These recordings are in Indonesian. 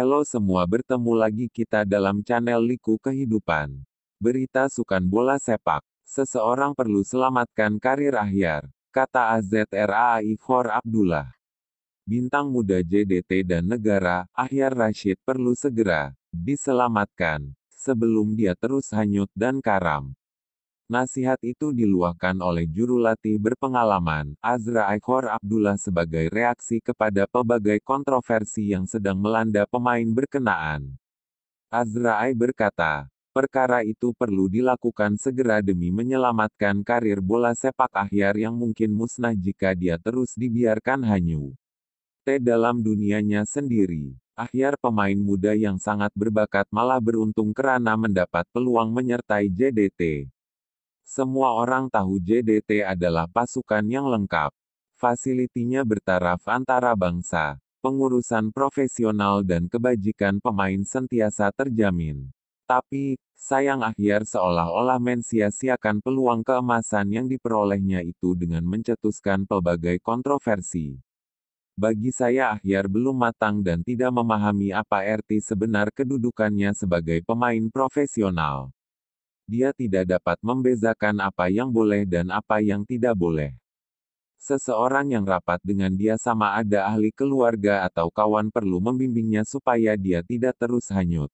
Halo semua bertemu lagi kita dalam channel Liku Kehidupan. Berita sukan bola sepak. Seseorang perlu selamatkan karir akhir, kata AZRAI For Abdullah. Bintang muda JDT dan negara, Ahyar Rashid perlu segera diselamatkan sebelum dia terus hanyut dan karam. Nasihat itu diluahkan oleh juru latih berpengalaman, Azra Aikhor Abdullah sebagai reaksi kepada pelbagai kontroversi yang sedang melanda pemain berkenaan. Azra Aik berkata, perkara itu perlu dilakukan segera demi menyelamatkan karir bola sepak ahyar yang mungkin musnah jika dia terus dibiarkan hanyut. T dalam dunianya sendiri. Ahyar pemain muda yang sangat berbakat malah beruntung karena mendapat peluang menyertai JDT. Semua orang tahu JDT adalah pasukan yang lengkap. Fasilitinya bertaraf antara bangsa, pengurusan profesional dan kebajikan pemain sentiasa terjamin. Tapi, sayang Ahyar seolah-olah mensia-siakan peluang keemasan yang diperolehnya itu dengan mencetuskan pelbagai kontroversi. Bagi saya Ahyar belum matang dan tidak memahami apa arti sebenar kedudukannya sebagai pemain profesional dia tidak dapat membezakan apa yang boleh dan apa yang tidak boleh. Seseorang yang rapat dengan dia sama ada ahli keluarga atau kawan perlu membimbingnya supaya dia tidak terus hanyut.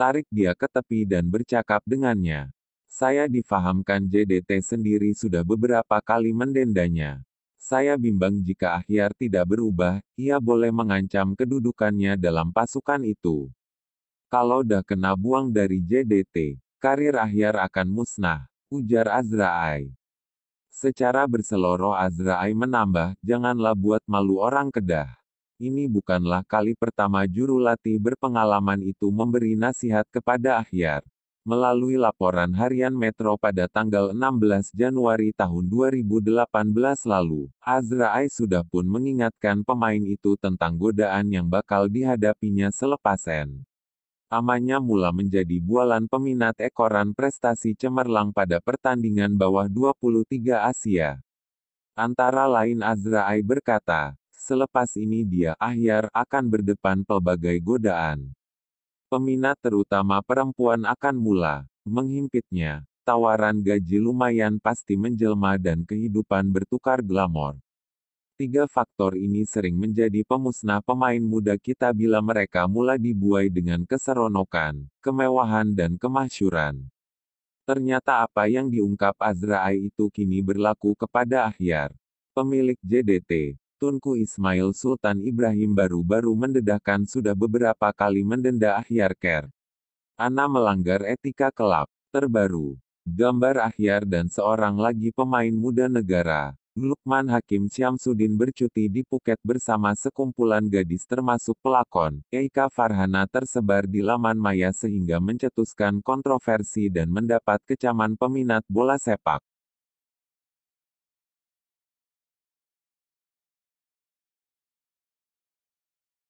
Tarik dia ke tepi dan bercakap dengannya. Saya difahamkan JDT sendiri sudah beberapa kali mendendanya. Saya bimbang jika akhir tidak berubah, ia boleh mengancam kedudukannya dalam pasukan itu kalau dah kena buang dari JDT. Karir Ahyar akan musnah, ujar Azraai. Secara berseloroh Azraai menambah, janganlah buat malu orang Kedah. Ini bukanlah kali pertama juru latih berpengalaman itu memberi nasihat kepada Ahyar. Melalui laporan harian Metro pada tanggal 16 Januari tahun 2018 lalu, Azraai sudah pun mengingatkan pemain itu tentang godaan yang bakal dihadapinya selepasen. Amanya mula menjadi bualan peminat ekoran prestasi cemerlang pada pertandingan bawah 23 Asia. Antara lain Azraai berkata, selepas ini dia Ahyar akan berdepan pelbagai godaan. Peminat terutama perempuan akan mula menghimpitnya. Tawaran gaji lumayan pasti menjelma dan kehidupan bertukar glamor. Tiga faktor ini sering menjadi pemusnah pemain muda kita bila mereka mulai dibuai dengan keseronokan, kemewahan dan kemasyuran. Ternyata apa yang diungkap Azra'i itu kini berlaku kepada Ahyar. Pemilik JDT, Tunku Ismail Sultan Ibrahim baru-baru mendedahkan sudah beberapa kali mendenda Ahyar Ker. Ana melanggar etika kelab. Terbaru, gambar Ahyar dan seorang lagi pemain muda negara, Lukman Hakim Syamsuddin bercuti di Phuket bersama sekumpulan gadis termasuk pelakon, Eka Farhana tersebar di laman maya sehingga mencetuskan kontroversi dan mendapat kecaman peminat bola sepak.